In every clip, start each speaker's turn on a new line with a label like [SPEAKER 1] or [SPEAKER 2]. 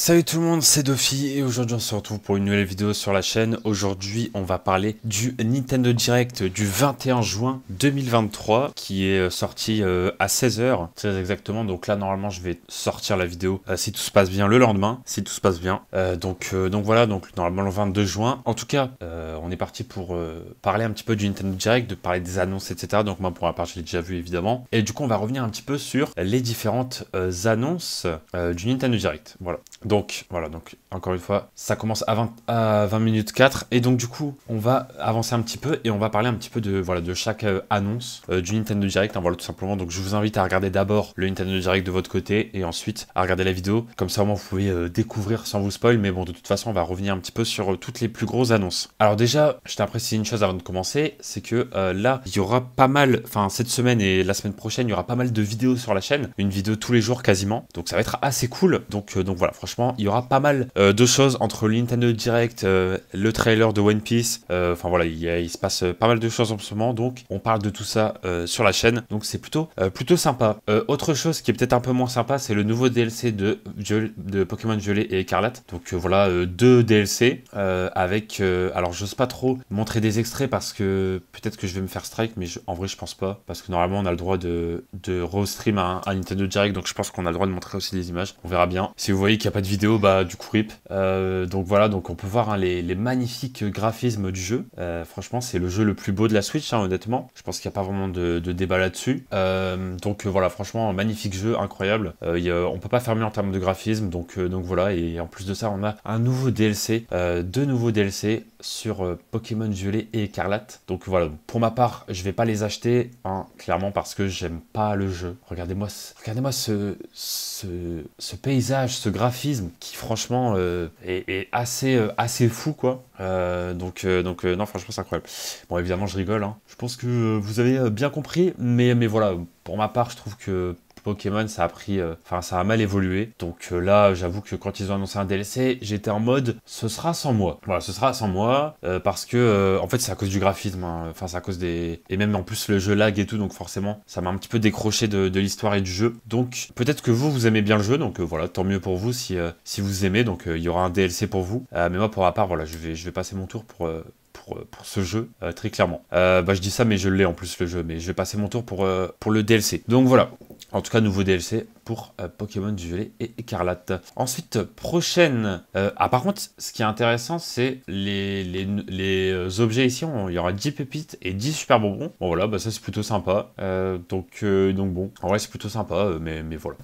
[SPEAKER 1] Salut tout le monde, c'est Dophie et aujourd'hui on se retrouve pour une nouvelle vidéo sur la chaîne. Aujourd'hui on va parler du Nintendo Direct du 21 juin 2023 qui est euh, sorti euh, à 16h très exactement. Donc là normalement je vais sortir la vidéo euh, si tout se passe bien le lendemain, si tout se passe bien. donc, donc voilà, donc normalement le 22 juin. En tout cas on est parti pour parler un petit peu du Nintendo Direct, de parler des annonces etc. Donc moi pour ma part je l'ai déjà vu évidemment. Et du coup on va revenir un petit peu sur les différentes annonces du Nintendo Direct. Voilà. Donc voilà, donc encore une fois, ça commence à 20, minutes 4. Et donc du coup, on va avancer un petit peu et on va parler un petit peu de, voilà, de chaque euh, annonce euh, du Nintendo Direct. Hein, voilà, tout simplement. Donc je vous invite à regarder d'abord le Nintendo Direct de votre côté et ensuite à regarder la vidéo. Comme ça, au vous pouvez euh, découvrir sans vous spoil. Mais bon, de toute façon, on va revenir un petit peu sur toutes les plus grosses annonces. Alors déjà, je préciser une chose avant de commencer, c'est que là, il y aura pas mal, enfin cette semaine et la semaine prochaine, il y aura pas mal de vidéos sur la chaîne. Une vidéo tous les jours quasiment. Donc ça va être assez cool. Donc, donc voilà, franchement il y aura pas mal euh, de choses entre le Nintendo Direct, euh, le trailer de One Piece. Euh, enfin voilà, il, se passe pas mal de choses en ce moment. Donc, on parle de tout ça sur la chaîne. Donc, c'est plutôt, plutôt sympa. autre chose qui est peut-être un peu moins sympa, c'est le nouveau DLC de, Pokémon Violet et Écarlate. Donc, voilà, deux DLC avec. alors, j'ose pas trop montrer des extraits parce que peut-être que je vais me faire strike, mais en vrai, je pense pas. Parce que normalement, on a le droit de, de re-stream à, Nintendo Direct. Donc, je pense qu'on a le droit de montrer aussi des images. On verra bien. Si vous voyez qu'il n'y a pas de vidéo, bah, du coup, rip. Euh, donc voilà, donc on peut voir hein, les, magnifiques graphismes du jeu. Euh, franchement, c'est le jeu le plus beau de la Switch, hein, honnêtement. Je pense qu'il n'y a pas vraiment de, débat là-dessus. Euh, donc voilà, franchement, magnifique jeu, incroyable. on peut pas faire mieux en termes de graphisme, donc, donc voilà. Et en plus de ça, on a un nouveau DLC, deux nouveaux DLC sur euh, Pokémon Violet et Écarlate. Donc voilà, pour ma part, je vais pas les acheter, hein, clairement parce que j'aime pas le jeu. Regardez-moi regardez -moi ce, ce, paysage, ce graphisme qui franchement euh, est, assez, euh, assez fou quoi. donc donc non, franchement c'est incroyable. Bon évidemment je rigole, hein. je pense que vous avez bien compris, mais, mais voilà, pour ma part je trouve que Pokémon, ça a pris, euh, enfin, ça a mal évolué. Donc euh, là, j'avoue que quand ils ont annoncé un DLC, j'étais en mode, ce sera sans moi. Voilà, ce sera sans moi euh, parce que, en fait, c'est à cause du graphisme. Hein. Enfin, c'est à cause des, et même en plus le jeu lag et tout, donc forcément, ça m'a un petit peu décroché de, l'histoire et du jeu. Donc peut-être que vous, vous aimez bien le jeu, donc voilà, tant mieux pour vous si si vous aimez. Donc il y aura un DLC pour vous. mais moi, pour ma part, voilà, je vais je vais passer mon tour pour euh, pour, ce jeu, euh, très clairement. Euh, bah, je dis ça, mais je l'ai en plus le jeu, mais je vais passer mon tour pour, pour le DLC. Donc voilà, en tout cas, nouveau DLC, pour euh, du Pokémon Violet et Écarlate. Ensuite, euh, prochaine. Euh, ah, par contre, ce qui est intéressant, c'est les, les, les, objets ici. On, il y aura 10 pépites et 10 super bonbons. Bon, voilà, bah, ça c'est plutôt sympa. donc, donc, bon, en vrai, c'est plutôt sympa, mais, mais voilà.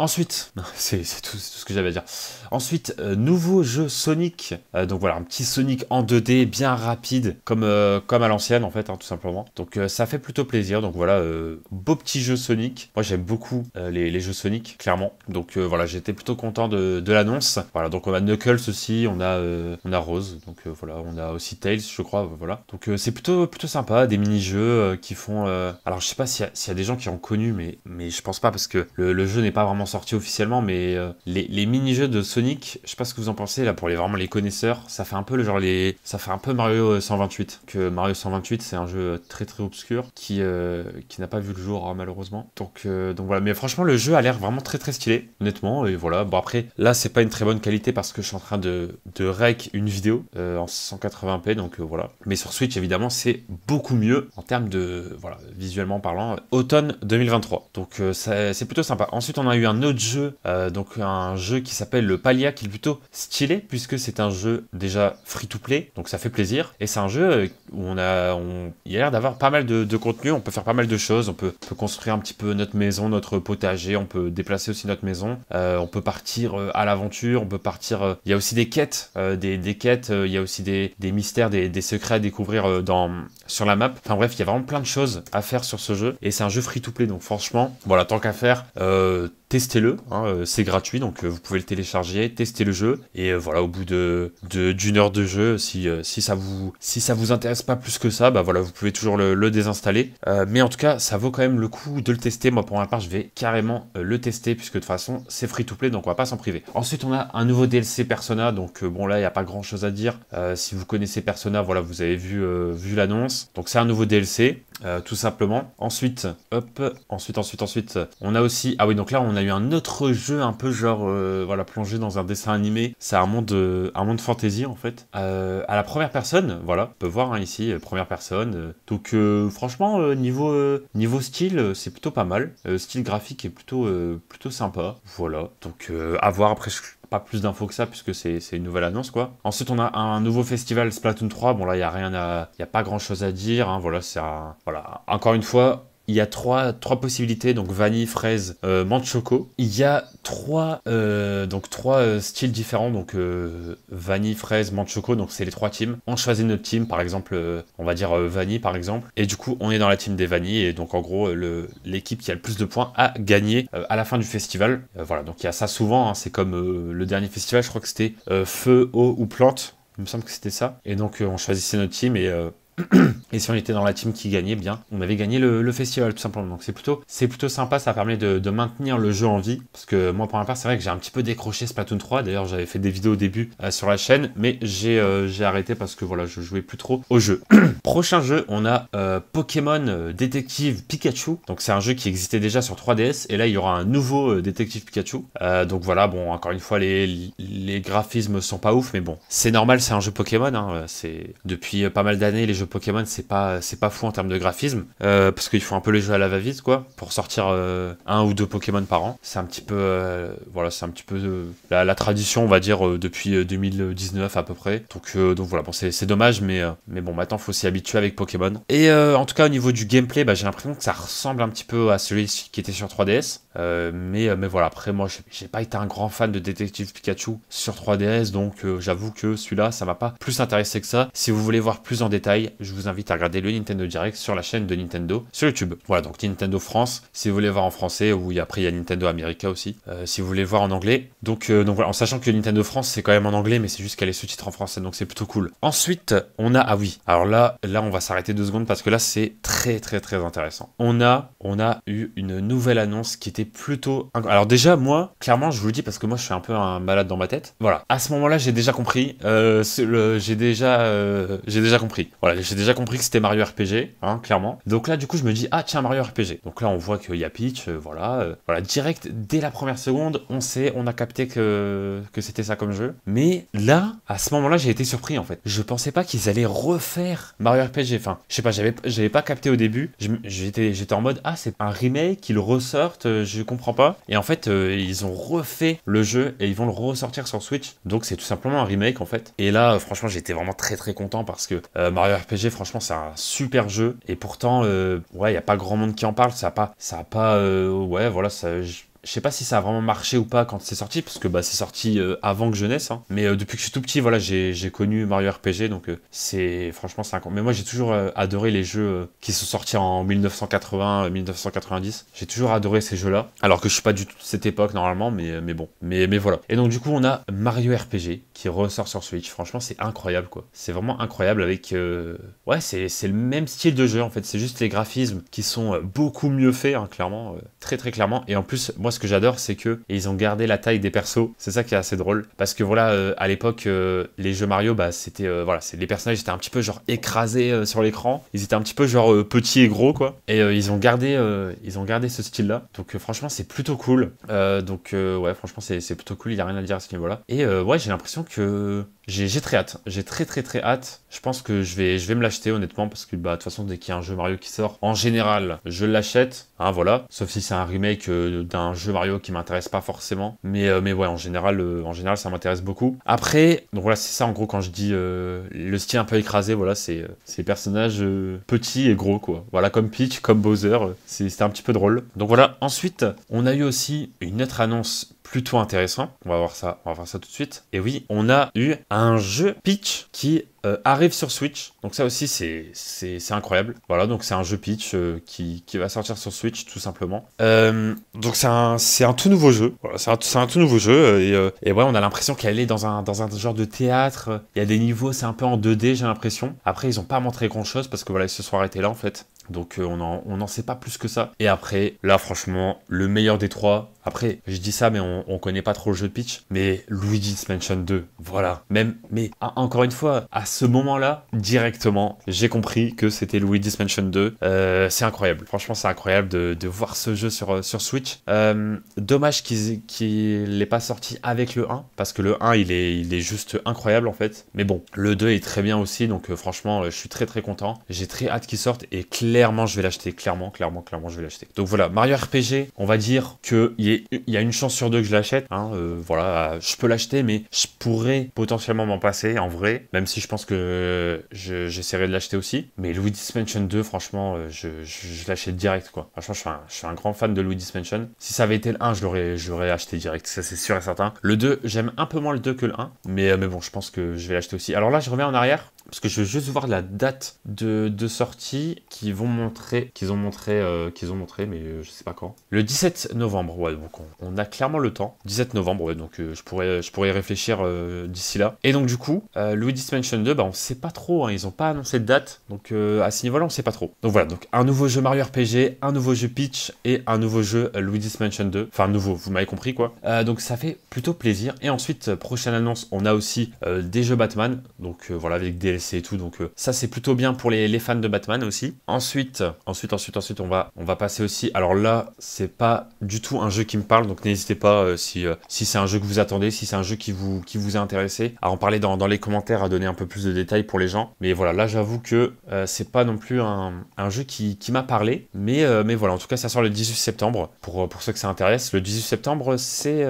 [SPEAKER 1] ensuite, c'est tout, ce que j'avais à dire. Ensuite, nouveau jeu Sonic. donc, voilà, un petit Sonic en 2D bien rapide, comme, comme à l'ancienne en fait, hein, tout simplement. Donc, ça fait plutôt plaisir. Donc, voilà, beau petit jeu Sonic. Moi, j'aime beaucoup les, les jeux Sonic, clairement. Donc euh, voilà, j'étais plutôt content de, l'annonce. Voilà, donc on a Knuckles aussi, on a, euh, on a Rose, donc euh, voilà, on a aussi Tails, je crois, voilà. Donc c'est plutôt, plutôt sympa, des mini-jeux qui font... Alors je sais pas s'il y, a des gens qui ont connu, mais, mais je pense pas, parce que le, jeu n'est pas vraiment sorti officiellement, mais les, les mini-jeux de Sonic, je sais pas ce que vous en pensez, là, pour les, vraiment les connaisseurs, ça fait un peu le genre les... Ça fait un peu Mario 128. Que Mario 128, c'est un jeu très très obscur, qui, qui n'a pas vu le jour, hein, malheureusement. Donc, donc voilà, mais franchement, le jeu a l'air vraiment très très stylé, honnêtement. Et voilà, bon après, là c'est pas une très bonne qualité parce que je suis en train de, de rec une vidéo euh, en 180p, donc euh, voilà. Mais sur Switch, évidemment, c'est beaucoup mieux en termes de, voilà, visuellement parlant, automne 2023. Donc euh, c'est plutôt sympa. Ensuite, on a eu un autre jeu, donc un jeu qui s'appelle le Palia, qui est plutôt stylé puisque c'est un jeu déjà free to play, donc ça fait plaisir. Et c'est un jeu où on a, on, il a l'air d'avoir pas mal de, contenu, on peut faire pas mal de choses, on peut, on peut construire un petit peu notre maison, notre potager, on peut déplacer aussi notre maison, euh, on peut partir euh, à l'aventure, on peut partir... Euh, il y a aussi des quêtes, des, quêtes, il y a aussi des, mystères, des secrets à découvrir dans, sur la map. Enfin bref, il y a vraiment plein de choses à faire sur ce jeu. Et c'est un jeu free-to-play, donc franchement, voilà, tant qu'à faire, euh, testez-le. Hein, euh, c'est gratuit, donc euh, vous pouvez le télécharger, tester le jeu. Et voilà, au bout de d'une heure de jeu, si, si, ça vous, si ça vous intéresse pas plus que ça, bah voilà, vous pouvez toujours le, désinstaller. mais en tout cas, ça vaut quand même le coup de le tester. Moi, pour ma part, je vais carrément le tester, puisque de toute façon, c'est free-to-play, donc on va pas s'en priver. Ensuite, on a un nouveau DLC Persona, donc bon là, il n'y a pas grand-chose à dire. si vous connaissez Persona, voilà, vous avez vu, vu l'annonce. Donc c'est un nouveau DLC. Euh, tout simplement. Ensuite, hop, ensuite, ensuite, ensuite, on a aussi, ah oui, donc là, on a eu un autre jeu un peu genre, euh, voilà, plongé dans un dessin animé. C'est un monde, euh, un monde fantasy en fait, à la première personne, voilà, on peut voir hein, ici, première personne. Donc, franchement, niveau, niveau style, c'est plutôt pas mal. style graphique est plutôt, plutôt sympa. Voilà, donc à voir après pas plus d'infos que ça puisque c'est une nouvelle annonce quoi. Ensuite on a un nouveau festival Splatoon 3. Bon là il y a rien à, il n'y a pas grand chose à dire. Hein. Voilà c'est un... voilà encore une fois il y a trois, trois possibilités, donc vanille, fraise, euh, Manchoco. Il y a trois, euh, donc trois euh, styles différents, donc vanille, fraise, menthe donc c'est les trois teams. On choisit notre team, par exemple, on va dire vanille par exemple, et du coup on est dans la team des vanilles, et donc en gros l'équipe qui a le plus de points a gagné à la fin du festival. voilà, donc il y a ça souvent, hein. c'est comme le dernier festival, je crois que c'était feu, eau ou plante. Il me semble que c'était ça. Et donc on choisissait notre team et et si on était dans la team qui gagnait bien, on avait gagné le, festival tout simplement. Donc c'est plutôt, c'est plutôt sympa, ça permet de, maintenir le jeu en vie. Parce que moi pour ma part, c'est vrai que j'ai un petit peu décroché Splatoon 3. D'ailleurs j'avais fait des vidéos au début euh, sur la chaîne, mais euh, j'ai, arrêté parce que voilà, je jouais plus trop au jeu. Prochain jeu, on a euh, Pokémon Détective Pikachu. Donc c'est un jeu qui existait déjà sur 3DS et là il y aura un nouveau Détective Pikachu. donc voilà, bon encore une fois les, les graphismes sont pas ouf, mais bon c'est normal, c'est un jeu Pokémon. Hein. c'est depuis pas mal d'années les jeux Pokémon, c'est pas, c'est pas fou en termes de graphisme, euh, parce qu'il faut un peu les jouer à la va-vite, quoi, pour sortir euh, un ou deux Pokémon par an. C'est un petit peu, euh, voilà, c'est un petit peu la, la, tradition, on va dire, depuis 2019 à peu près. Donc, donc voilà, bon, c'est dommage, mais, mais bon, maintenant, faut s'y habituer avec Pokémon. Et en tout cas, au niveau du gameplay, bah, j'ai l'impression que ça ressemble un petit peu à celui qui était sur 3DS. mais, mais voilà, après, moi, j'ai pas été un grand fan de Détective Pikachu sur 3DS, donc j'avoue que celui-là, ça m'a pas plus intéressé que ça. Si vous voulez voir plus en détail, je vous invite à regarder le Nintendo Direct sur la chaîne de Nintendo sur YouTube. Voilà, donc Nintendo France, si vous voulez voir en français, ou après il y a Nintendo America aussi, euh, si vous voulez voir en anglais. Euh, donc, voilà, en sachant que Nintendo France, c'est quand même en anglais, mais c'est juste qu'elle est sous-titrée en français, donc c'est plutôt cool. Ensuite, on a, ah oui, alors là, là on va s'arrêter deux secondes parce que là c'est très très très intéressant. On a, on a eu une nouvelle annonce qui était plutôt... Alors déjà, moi, clairement, je vous le dis parce que moi je suis un peu un malade dans ma tête. Voilà, à ce moment-là, j'ai déjà compris, euh, j'ai déjà, euh, j'ai déjà compris. Voilà, j'ai déjà compris que c'était Mario RPG, hein, clairement. Donc là, du coup, je me dis, ah tiens, Mario RPG. Donc là, on voit qu'il y a Peach, euh, voilà. Euh, voilà, direct, dès la première seconde, on sait, on a capté que, que c'était ça comme jeu. Mais là, à ce moment-là, j'ai été surpris, en fait. Je pensais pas qu'ils allaient refaire Mario RPG. Enfin, je sais pas, j'avais, j'avais pas capté au début. J'étais, en mode, ah, c'est un remake, qu'ils ressortent, euh, je comprends pas. Et en fait, ils ont refait le jeu et ils vont le ressortir sur Switch. Donc c'est tout simplement un remake, en fait. Et là, franchement, j'étais vraiment très très content parce que Mario RPG, franchement, c'est un super jeu. Et pourtant, euh, ouais, il n'y a pas grand monde qui en parle. Ça n'a pas, ça a pas, euh, ouais, voilà, ça, je sais pas si ça a vraiment marché ou pas quand c'est sorti, parce que bah, c'est sorti euh, avant que je naisse. Hein. Mais euh, depuis que je suis tout petit, voilà, j'ai connu Mario RPG, donc euh, c'est franchement c'est Mais moi j'ai toujours adoré les jeux qui sont sortis en 1980, 1990. J'ai toujours adoré ces jeux-là, alors que je suis pas du tout de cette époque normalement, mais, mais bon, mais, mais voilà. Et donc du coup on a Mario RPG qui ressort sur Switch. Franchement c'est incroyable quoi. C'est vraiment incroyable avec ouais c'est le même style de jeu en fait. C'est juste les graphismes qui sont beaucoup mieux faits, hein, clairement, très très clairement. Et en plus moi ce que j'adore, c'est que ils ont gardé la taille des persos. C'est ça qui est assez drôle. Parce que voilà, euh, à l'époque, euh, les jeux Mario, bah, c'était euh, voilà, c'est les personnages étaient un petit peu genre écrasés sur l'écran. Ils étaient un petit peu genre petits et gros quoi. Et ils ont gardé, ils ont gardé ce style-là. Donc franchement, c'est plutôt cool. donc ouais, franchement, c'est plutôt cool. Il n'y a rien à dire à ce niveau-là. Et ouais, j'ai l'impression que j'ai très hâte. J'ai très très très hâte. Je pense que je vais, je vais me l'acheter honnêtement parce que bah, de toute façon dès qu'il y a un jeu Mario qui sort, en général, je l'achète. Hein, voilà. Sauf si c'est un remake d'un jeux Mario qui m'intéresse pas forcément. Euh, mais, ouais, en général, euh, en général ça m'intéresse beaucoup. Après, donc voilà, c'est ça en gros quand je dis euh, le style un peu écrasé, voilà, c'est ces personnages petits et gros, quoi. Voilà, comme Peach, comme Bowser, c'était un petit peu drôle. Donc voilà, ensuite, on a eu aussi une autre annonce plutôt intéressant. On va voir ça, on va voir ça tout de suite. Et oui, on a eu un jeu pitch qui euh, arrive sur Switch. Donc ça aussi c'est c'est incroyable. Voilà, donc c'est un jeu pitch euh, qui, va sortir sur Switch tout simplement. Euh, donc c'est un, tout nouveau jeu. c'est un, tout nouveau jeu. Et, et ouais, on a l'impression qu'elle est dans un, dans un genre de théâtre. Il y a des niveaux, c'est un peu en 2D j'ai l'impression. Après ils ont pas montré grand chose parce que voilà, ils se sont arrêtés là en fait. Donc euh, on n'en sait pas plus que ça. Et après, là franchement, le meilleur des trois, après, je dis ça, mais on, connaît pas trop le jeu de pitch. Mais Luigi's Mansion 2, voilà. Même, mais ah, encore une fois, à ce moment-là, directement, j'ai compris que c'était Luigi's Mansion 2. Euh, c'est incroyable. Franchement, c'est incroyable de, voir ce jeu sur, euh, sur Switch. dommage qu'il qu n'est pas sorti avec le 1, parce que le 1, il est, il est juste incroyable en fait. Mais bon, le 2 est très bien aussi, donc franchement, je suis très très content. J'ai très hâte qu'il sorte et clairement, clairement, je vais l'acheter. Clairement, clairement, clairement, je vais l'acheter. Donc voilà, Mario RPG, on va dire qu'il y, y a une chance sur deux que je l'achète. Hein, euh, voilà, je peux l'acheter, mais je pourrais potentiellement m'en passer en vrai, même si je pense que j'essaierai de l'acheter aussi. Mais Louis Dispension 2, franchement, euh, je, je, l'achète direct, quoi. Franchement, je suis, un, grand fan de Louis Mansion. Si ça avait été le 1, je l'aurais acheté direct, ça c'est sûr et certain. Le 2, j'aime un peu moins le 2 que le 1, mais, euh, mais bon, je pense que je vais l'acheter aussi. Alors là, je reviens en arrière parce que je veux juste voir la date de, sortie qu'ils vont montrer, qu'ils ont montré, euh, qu'ils ont montré, mais euh, je sais pas quand. Le 17 novembre, ouais, donc on, a clairement le temps. 17 novembre, donc euh, je pourrais, je pourrais réfléchir d'ici là. Et donc du coup, Louis Mansion 2, bah on sait pas trop, hein, ils ont pas annoncé de date, donc à ce niveau-là, on sait pas trop. Donc voilà, donc un nouveau jeu Mario RPG, un nouveau jeu Peach et un nouveau jeu Louis Mansion 2. Enfin nouveau, vous m'avez compris quoi. donc ça fait plutôt plaisir. Et ensuite, prochaine annonce, on a aussi des jeux Batman, donc voilà avec des et tout. Donc euh, ça c'est plutôt bien pour les, fans de Batman aussi. Ensuite, ensuite, ensuite, ensuite, on va, on va passer aussi. Alors là, c'est pas du tout un jeu qui me parle, donc n'hésitez pas euh, si, euh, si c'est un jeu que vous attendez, si c'est un jeu qui vous, qui vous a intéressé, à en parler dans, les commentaires, à donner un peu plus de détails pour les gens. Mais voilà, là j'avoue que c'est pas non plus un, jeu qui, m'a parlé. Mais, mais voilà, en tout cas ça sort le 18 septembre. Pour, pour ceux que ça intéresse, le 18 septembre c'est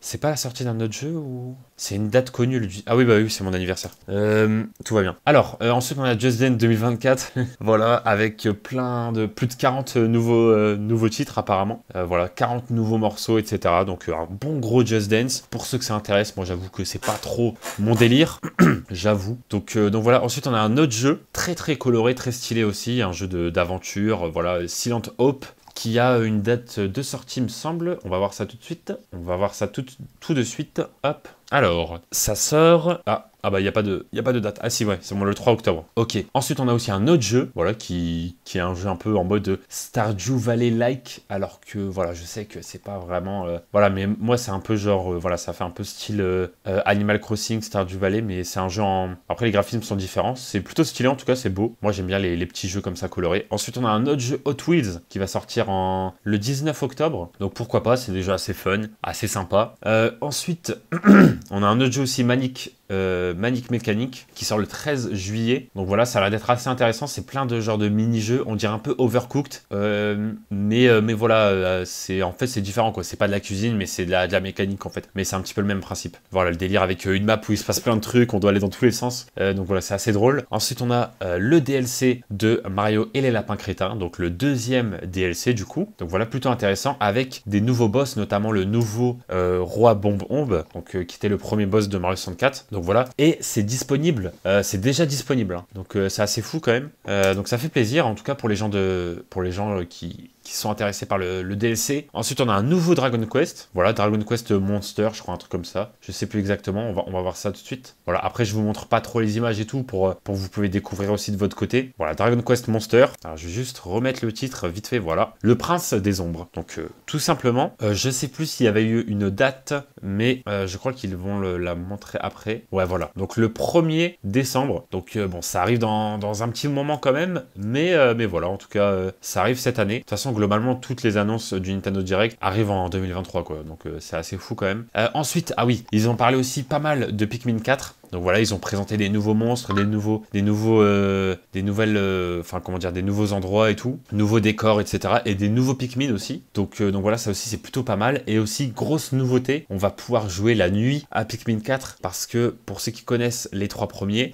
[SPEAKER 1] c'est pas la sortie d'un autre jeu ou c'est une date connue Ah oui, bah oui, c'est mon anniversaire. Euh, tout va bien. Alors, euh, ensuite, on a Just Dance 2024. voilà, avec plein de... Plus de 40 euh, nouveaux, nouveaux titres, apparemment. voilà, 40 nouveaux morceaux, etc. Donc, un bon gros Just Dance. Pour ceux que ça intéresse, moi, j'avoue que c'est pas trop mon délire. j'avoue. Donc, donc, voilà. Ensuite, on a un autre jeu. Très, très coloré, très stylé aussi. Un jeu d'aventure. voilà, Silent Hope qui a une date de sortie, me semble. On va voir ça tout de suite. On va voir ça tout, tout de suite. Hop, alors, ça sort... Ah, ah bah il n'y a, pas de, y a pas de date. Ah si ouais, c'est le 3 octobre. Ok. Ensuite on a aussi un autre jeu, voilà, qui, est un jeu un peu en mode Stardew Valley-like, alors que voilà, je sais que c'est pas vraiment... Euh, voilà, mais moi c'est un peu genre, euh, voilà, ça fait un peu style euh, Animal Crossing, Stardew Valley, mais c'est un jeu en... Après les graphismes sont différents, c'est plutôt stylé en tout cas, c'est beau. Moi j'aime bien les, petits jeux comme ça colorés. Ensuite on a un autre jeu Hot Wheels qui va sortir en le 19 octobre, donc pourquoi pas, c'est déjà assez fun, assez sympa. ensuite... on a un autre jeu aussi manique euh, Manic Mechanic qui sort le 13 juillet. Donc voilà, ça a l'air d'être assez intéressant. C'est plein de genres de mini-jeux, on dirait un peu overcooked. Euh, mais, euh, mais voilà, c'est en fait c'est différent quoi. C'est pas de la cuisine, mais c'est de la, mécanique en fait. Mais c'est un petit peu le même principe. Voilà, le délire avec une map où il se passe plein de trucs, on doit aller dans tous les sens. donc voilà, c'est assez drôle. Ensuite, on a le DLC de Mario et les lapins crétins, donc le deuxième DLC du coup. Donc voilà, plutôt intéressant avec des nouveaux boss, notamment le nouveau roi Bombe Ombe, donc qui était le premier boss de Mario 64 donc voilà. Et c'est disponible. Euh, c'est déjà disponible. Hein. Donc euh, c'est assez fou quand même. Euh, donc ça fait plaisir, en tout cas pour les gens de, pour les gens qui qui sont intéressés par le, DLC. Ensuite, on a un nouveau Dragon Quest. Voilà, Dragon Quest Monster, je crois, un truc comme ça. Je sais plus exactement, on va, on va voir ça tout de suite. Voilà, après, je vous montre pas trop les images et tout pour, euh, pour vous pouvez découvrir aussi de votre côté. Voilà, Dragon Quest Monster. Alors, je vais juste remettre le titre vite fait, voilà. Le Prince des Ombres. Donc, euh, tout simplement, euh, je sais plus s'il y avait eu une date, mais je crois qu'ils vont la montrer après. Ouais, voilà. Donc, le 1er décembre. Donc, bon, ça arrive dans, dans, un petit moment quand même, mais, mais voilà, en tout cas, ça arrive cette année. De toute façon, globalement, toutes les annonces du Nintendo Direct arrivent en 2023, quoi. Donc, euh, c'est assez fou quand même. Euh, ensuite, ah oui, ils ont parlé aussi pas mal de Pikmin 4. Donc voilà, ils ont présenté des nouveaux monstres, des nouveaux, des nouveaux, euh, des nouvelles, euh, enfin comment dire, des nouveaux endroits et tout, nouveaux décors, etc. Et des nouveaux Pikmin aussi. Donc euh, donc voilà, ça aussi c'est plutôt pas mal. Et aussi grosse nouveauté, on va pouvoir jouer la nuit à Pikmin 4 parce que pour ceux qui connaissent les trois premiers,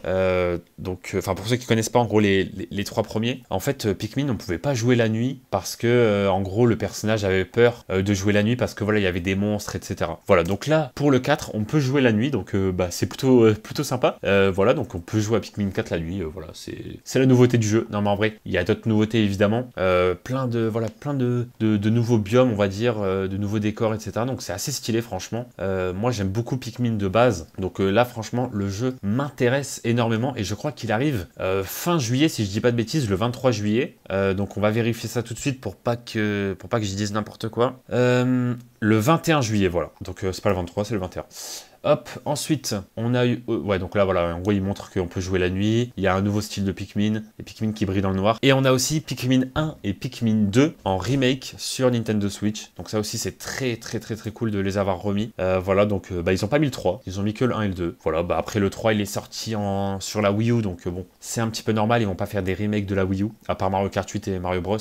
[SPEAKER 1] donc enfin pour ceux qui connaissent pas en gros les, trois premiers, en fait Pikmin on pouvait pas jouer la nuit parce que en gros le personnage avait peur de jouer la nuit parce que voilà il y avait des monstres, etc. Voilà donc là pour le 4 on peut jouer la nuit donc bah, c'est plutôt plutôt sympa. Euh, voilà, donc on peut jouer à Pikmin 4 la nuit. Euh, voilà, c'est la nouveauté du jeu. Non, mais en vrai, il y a d'autres nouveautés évidemment. Euh, plein de voilà, plein de, nouveaux biomes, on va dire, de nouveaux décors, etc. Donc c'est assez stylé, franchement. moi, j'aime beaucoup Pikmin de base. Donc là, franchement, le jeu m'intéresse énormément et je crois qu'il arrive fin juillet, si je dis pas de bêtises, le 23 juillet. donc on va vérifier ça tout de suite pour pas que pour pas que je dise n'importe quoi. le 21 juillet, voilà. Donc c'est pas le 23, c'est le 21. Hop, ensuite, on a eu... Euh, ouais, donc là, voilà, en gros, il montre qu'on peut jouer la nuit. Il y a un nouveau style de Pikmin, les Pikmin qui brillent dans le noir. Et on a aussi Pikmin 1 et Pikmin 2 en remake sur Nintendo Switch. Donc ça aussi, c'est très, très, très, très cool de les avoir remis. Euh, voilà, donc euh, bah, ils ont pas mis le 3, ils ont mis que le 1 et le 2. Voilà, bah, après le 3, il est sorti en... sur la Wii U, donc bon, c'est un petit peu normal, ils vont pas faire des remakes de la Wii U, à part Mario Kart 8 et Mario Bros.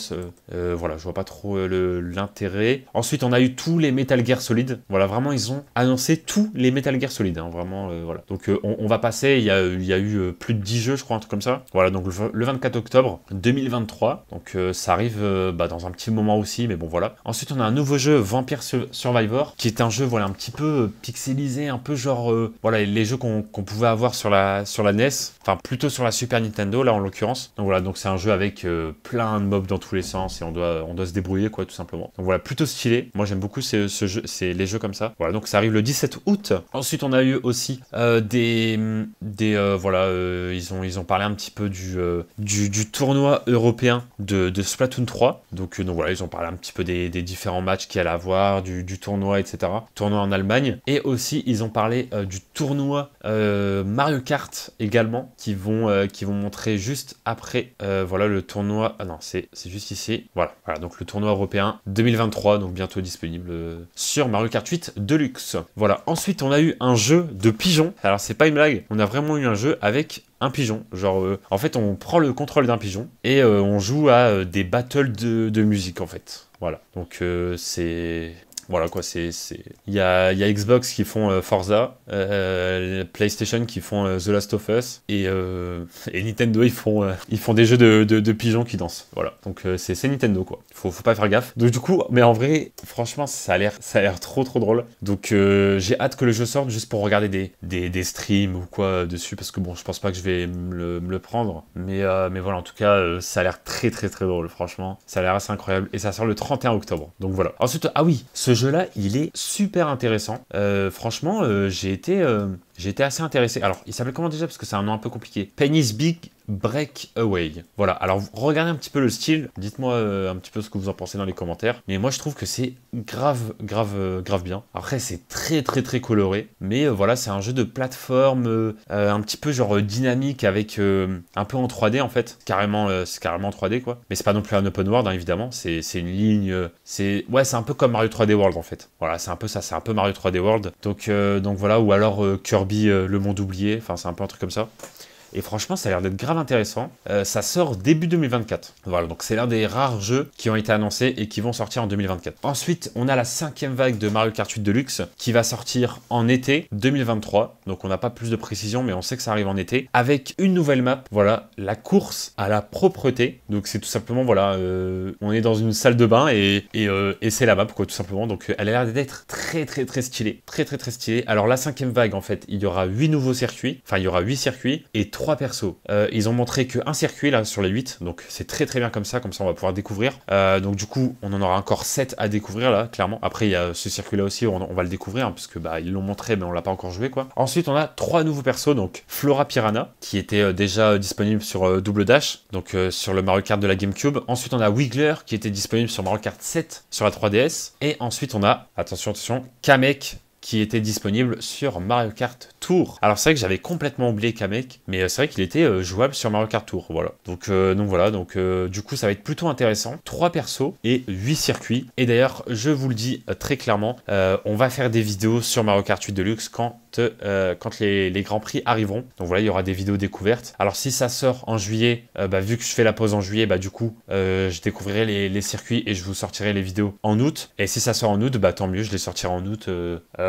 [SPEAKER 1] voilà, je vois pas trop l'intérêt. Ensuite, on a eu tous les Metal Gear Solid. Voilà, vraiment, ils ont annoncé tous les Metal guerre guerre solide, hein, vraiment, euh, voilà. Donc euh, on, va passer, il y a, il y a eu euh, plus de 10 jeux, je crois, un truc comme ça. Voilà, donc le, 24 octobre 2023, donc ça arrive bah, dans un petit moment aussi, mais bon, voilà. Ensuite, on a un nouveau jeu, Vampire Survivor, qui est un jeu, voilà, un petit peu pixelisé, un peu genre, voilà, les jeux qu'on pouvait avoir sur la, sur la NES, enfin, plutôt sur la Super Nintendo, là, en l'occurrence. Donc voilà, donc c'est un jeu avec plein de mobs dans tous les sens, et on doit, on doit se débrouiller, quoi, tout simplement. Donc voilà, plutôt stylé. Moi, j'aime beaucoup c'est ce jeu, les jeux comme ça. Voilà, donc ça arrive le 17 août. Ensuite, on a eu aussi euh, des, des euh, voilà, euh, ils ont ils ont parlé un petit peu du du, tournoi européen de, Splatoon 3. Donc, donc voilà, ils ont parlé un petit peu des, différents matchs qu'il y avoir, du, du, tournoi, etc. Tournoi en Allemagne. Et aussi, ils ont parlé du tournoi Mario Kart également, qui vont qui vont montrer juste après. voilà le tournoi. Ah non, c'est juste ici. Voilà, voilà. Donc le tournoi européen 2023, donc bientôt disponible sur Mario Kart 8 Deluxe. Voilà. Ensuite, on a eu un jeu de pigeons. Alors c'est pas une blague, on a vraiment eu un jeu avec un pigeon. Genre, euh, en fait, on prend le contrôle d'un pigeon et euh, on joue à euh, des battles de, musique, en fait. Voilà. Donc, c'est voilà quoi, c'est. Il y a, y a, Xbox qui font euh, Forza, euh, euh, PlayStation qui font The Last of Us, et, et Nintendo ils font, ils font des jeux de, de, pigeons qui dansent. Voilà, donc c'est Nintendo quoi. Faut, faut pas faire gaffe. Donc du coup, mais en vrai, franchement, ça a l'air ça a l'air trop trop drôle. Donc j'ai hâte que le jeu sorte juste pour regarder des, des, des, streams ou quoi dessus, parce que bon, je pense pas que je vais me le, le, prendre. Mais, mais voilà, en tout cas, ça a l'air très très très drôle, franchement. Ça a l'air assez incroyable. Et ça sort le 31 octobre. Donc voilà. Ensuite, ah oui, ce jeu-là, il est super intéressant. Euh, franchement, euh, j'ai été euh, J'étais assez intéressé. Alors, il s'appelle comment déjà Parce que c'est un nom un peu compliqué. Penny's Big Breakaway. Voilà, alors regardez un petit peu le style. Dites-moi euh, un petit peu ce que vous en pensez dans les commentaires. Mais moi, je trouve que c'est grave, grave, euh, grave bien. Après, c'est très, très, très coloré. Mais euh, voilà, c'est un jeu de plateforme un petit peu genre dynamique avec un peu en 3D en fait. Carrément, c'est carrément en 3D quoi. Mais c'est pas non plus un open world, hein, évidemment. C'est une ligne. C'est ouais, c'est un peu comme Mario 3D World en fait. Voilà, c'est un peu ça. C'est un peu Mario 3D World. Donc, donc voilà, ou alors Kirby euh, le monde oublié, enfin c'est un peu un truc comme ça. Et franchement, ça a l'air d'être grave intéressant. Euh, ça sort début 2024. Voilà, donc c'est l'un des rares jeux qui ont été annoncés et qui vont sortir en 2024. Ensuite, on a la cinquième vague de Mario Kart 8 Deluxe qui va sortir en été 2023. Donc on n'a pas plus de précision, mais on sait que ça arrive en été. Avec une nouvelle map, voilà, la course à la propreté. Donc c'est tout simplement, voilà, euh, on est dans une salle de bain et, euh, et, c'est la map, quoi, tout simplement. Donc elle a l'air d'être très, très, très stylée. Très, très, très stylée. Alors la cinquième vague, en fait, il y aura 8 nouveaux circuits. Enfin, il y aura 8 circuits et trois persos. Euh, ils ont montré qu'un circuit là sur les 8, donc c'est très très bien comme ça, comme ça on va pouvoir découvrir. Euh, donc du coup, on en aura encore 7 à découvrir là, clairement. Après, il y a ce circuit là aussi, on, on va le découvrir, hein, puisque bah, ils l'ont montré, mais on l'a pas encore joué quoi. Ensuite, on a trois nouveaux persos, donc Flora Piranha, qui était euh, déjà disponible sur Double Dash, donc sur le Mario Kart de la GameCube. Ensuite, on a Wiggler, qui était disponible sur Mario Kart 7 sur la 3DS. Et ensuite, on a, attention, attention, Kamek qui était disponible sur Mario Kart Tour. Alors c'est vrai que j'avais complètement oublié Kamek, mais euh, c'est vrai qu'il était euh, jouable sur Mario Kart Tour, voilà. Donc, euh, donc voilà, donc du coup ça va être plutôt intéressant. 3 persos et 8 circuits. Et d'ailleurs, je vous le dis très clairement, on va faire des vidéos sur Mario Kart 8 Deluxe quand, quand les, les, Grands Prix arriveront. Donc voilà, il y aura des vidéos découvertes. Alors si ça sort en juillet, bah, vu que je fais la pause en juillet, bah du coup je découvrirai les, circuits et je vous sortirai les vidéos en août. Et si ça sort en août, bah, tant mieux, je les sortirai en août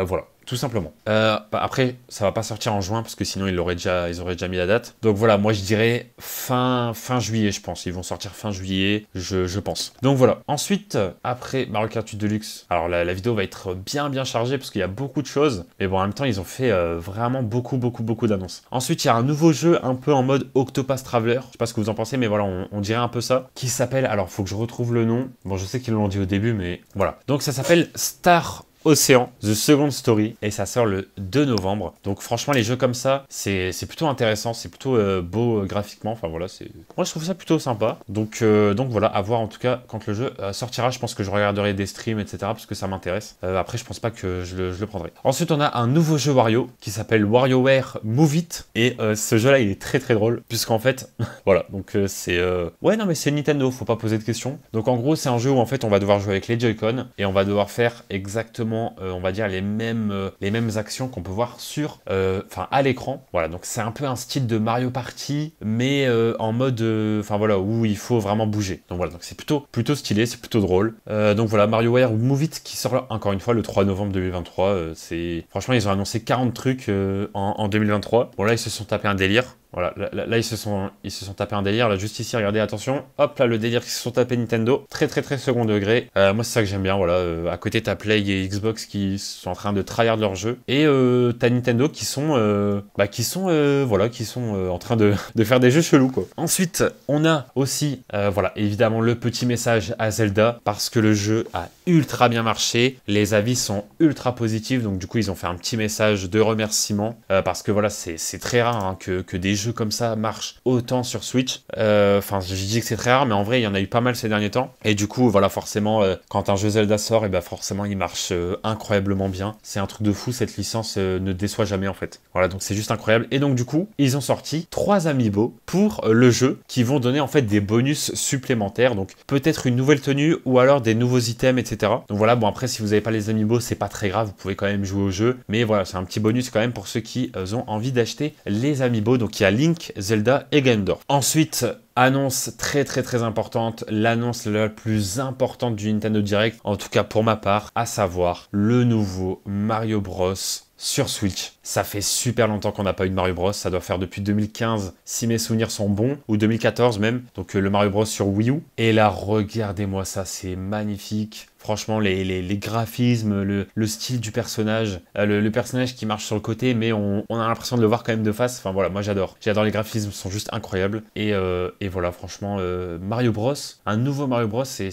[SPEAKER 1] euh, voilà, tout simplement. Euh, bah, après, ça va pas sortir en juin parce que sinon ils auraient déjà, ils auraient déjà mis la date. Donc voilà, moi je dirais fin fin juillet, je pense. Ils vont sortir fin juillet, je, pense. Donc voilà. Ensuite, après Mario Kart 8 Deluxe, alors la, vidéo va être bien bien chargée parce qu'il y a beaucoup de choses. Mais bon, en même temps, ils ont fait euh, vraiment beaucoup beaucoup beaucoup d'annonces. Ensuite, il y a un nouveau jeu un peu en mode Octopus Traveler. Je sais pas ce que vous en pensez, mais voilà, on, dirait un peu ça. Qui s'appelle, alors faut que je retrouve le nom. Bon, je sais qu'ils l'ont dit au début, mais voilà. Donc ça s'appelle Star Océan, The Second Story, et ça sort le 2 novembre. Donc franchement, les jeux comme ça, c'est plutôt intéressant, c'est plutôt euh, beau euh, graphiquement. Enfin voilà, c'est moi je trouve ça plutôt sympa. Donc euh, donc voilà, à voir en tout cas quand le jeu sortira. Je pense que je regarderai des streams, etc. Parce que ça m'intéresse. après, je pense pas que je le, prendrai. Ensuite, on a un nouveau jeu Wario qui s'appelle WarioWare Move It, et ce jeu-là, il est très très drôle puisqu'en fait, voilà, donc c'est ouais non mais c'est Nintendo, faut pas poser de questions. Donc en gros, c'est un jeu où en fait on va devoir jouer avec les Joy-Con et on va devoir faire exactement euh, on va dire, les mêmes, euh, les mêmes actions qu'on peut voir sur, euh, enfin, à l'écran. Voilà, donc c'est un peu un style de Mario Party, mais en mode, enfin voilà, où il faut vraiment bouger. Donc voilà, donc c'est plutôt, plutôt stylé, c'est plutôt drôle. donc voilà, Mario Wire Move It qui sort encore une fois le 3 novembre 2023. c'est franchement, ils ont annoncé 40 trucs en, en 2023. Bon là, ils se sont tapés un délire. Voilà, là, ils, se sont, ils se sont tapés un délire. La justice, ici, regardez, attention. Hop, là, le délire qu'ils se sont tapés Nintendo. Très, très, très second degré. Euh, moi, c'est ça que j'aime bien, voilà. Euh, à côté, t'as Play et Xbox qui sont en train de tryhard leur jeu. Et euh, t'as Nintendo qui sont, bah, qui sont, voilà, qui sont en train de, de, faire des jeux chelous, quoi. Ensuite, on a aussi, voilà, évidemment, le petit message à Zelda, parce que le jeu a ultra bien marché. Les avis sont ultra positifs, donc du coup, ils ont fait un petit message de remerciement euh, parce que voilà, c'est très rare hein, que, des jeux comme ça marchent autant sur Switch. Euh, enfin, je dis que c'est très rare, mais en vrai, il y en a eu pas mal ces derniers temps. Et du coup, voilà, forcément, euh, quand un jeu Zelda sort, et eh ben forcément, il marche incroyablement bien. C'est un truc de fou, cette licence ne déçoit jamais en fait. Voilà, donc c'est juste incroyable. Et donc, du coup, ils ont sorti trois amiibo pour le jeu qui vont donner en fait des bonus supplémentaires, donc peut-être une nouvelle tenue ou alors des nouveaux items, etc. Donc voilà, bon après si vous n'avez pas les amiibo, c'est pas très grave, vous pouvez quand même jouer au jeu. Mais voilà, c'est un petit bonus quand même pour ceux qui euh, ont envie d'acheter les amiibo. Donc il y a Link, Zelda et Ganondorf. Ensuite, Annonce très très très importante, l'annonce la plus importante du Nintendo Direct, en tout cas pour ma part, à savoir le nouveau Mario Bros sur Switch. Ça fait super longtemps qu'on n'a pas eu de Mario Bros. Ça doit faire depuis 2015, si mes souvenirs sont bons, ou 2014 même. Donc euh, le Mario Bros sur Wii U. Et là, regardez-moi ça, c'est magnifique. Franchement, les, les, graphismes, le, style du personnage, euh, le, personnage qui marche sur le côté, mais on, a l'impression de le voir quand même de face. Enfin voilà, moi j'adore. J'adore les graphismes, sont juste incroyables. Et, euh, et voilà, franchement, Mario Bros, un nouveau Mario Bros, c'est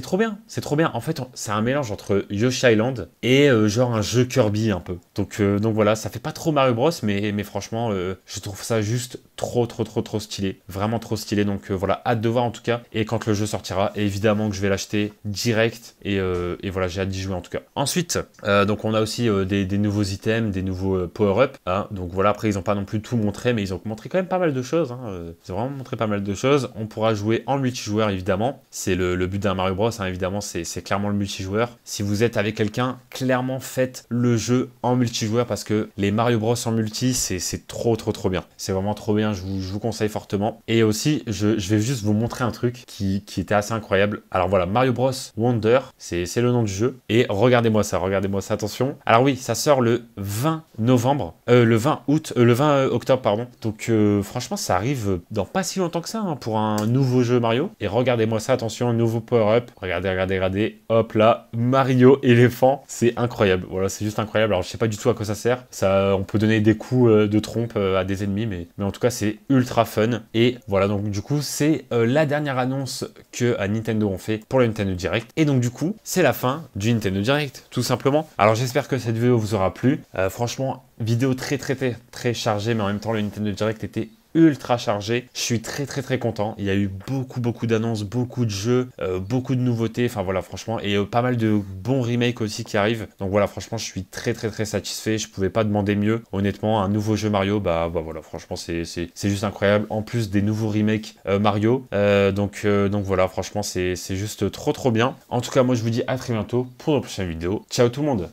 [SPEAKER 1] trop bien. C'est trop bien. En fait, c'est un mélange entre Yoshi Island et genre un jeu Kirby un peu. Donc, donc voilà, ça fait pas trop Mario Bros, mais, mais franchement, euh, je trouve ça juste trop, trop, trop, trop stylé. Vraiment trop stylé. Donc euh, voilà, hâte de voir en tout cas. Et quand le jeu sortira, évidemment que je vais l'acheter direct. Euh, et, voilà, j'ai hâte d'y jouer en tout cas. Ensuite, donc on a aussi des, nouveaux items, des nouveaux power-up. Hein. Donc voilà, après, ils ont pas non plus tout montré, mais ils ont montré quand même pas mal de choses. Hein. Ils ont vraiment montré pas mal de choses. On pourra jouer en multijoueur, évidemment. C'est le, but d'un Mario Bros, hein, évidemment, c'est clairement le multijoueur. Si vous êtes avec quelqu'un, clairement faites le jeu en multijoueur parce que les Mario Bros en multi, c'est trop trop trop bien. C'est vraiment trop bien, je vous, conseille fortement. Et aussi, je, vais juste vous montrer un truc qui, était assez incroyable. Alors voilà, Mario Bros Wonder, c'est le nom du jeu. Et regardez-moi ça, regardez-moi ça, attention. Alors oui, ça sort le 20 novembre, euh, le 20 août, euh, le 20 euh, octobre, pardon. Donc franchement, ça arrive dans pas si longtemps que ça hein, pour un nouveau jeu Mario. Et regardez-moi ça, attention, nouveau power-up. Regardez, regardez, regardez. Hop là, Mario éléphant. C'est incroyable. Voilà, c'est juste incroyable. Alors je sais pas du tout à quoi ça sert ça, on peut donner des coups euh, de trompe euh, à des ennemis, mais, mais en tout cas, c'est ultra fun. Et voilà, donc du coup, c'est euh, la dernière annonce que à Nintendo ont fait pour le Nintendo Direct. Et donc du coup, c'est la fin du Nintendo Direct, tout simplement. Alors j'espère que cette vidéo vous aura plu. franchement, vidéo très très très très chargée, mais en même temps, le Nintendo Direct était ultra chargé. Je suis très très très content. Il y a eu beaucoup beaucoup d'annonces, beaucoup de jeux, euh, beaucoup de nouveautés. Enfin voilà franchement et euh, pas mal de bons remakes aussi qui arrivent. Donc voilà franchement je suis très très très satisfait. Je pouvais pas demander mieux. Honnêtement un nouveau jeu Mario bah, bah voilà franchement c'est juste incroyable. En plus des nouveaux remakes euh, Mario. donc donc voilà franchement c'est juste trop trop bien. En tout cas moi je vous dis à très bientôt pour une prochaine vidéo. Ciao tout le monde.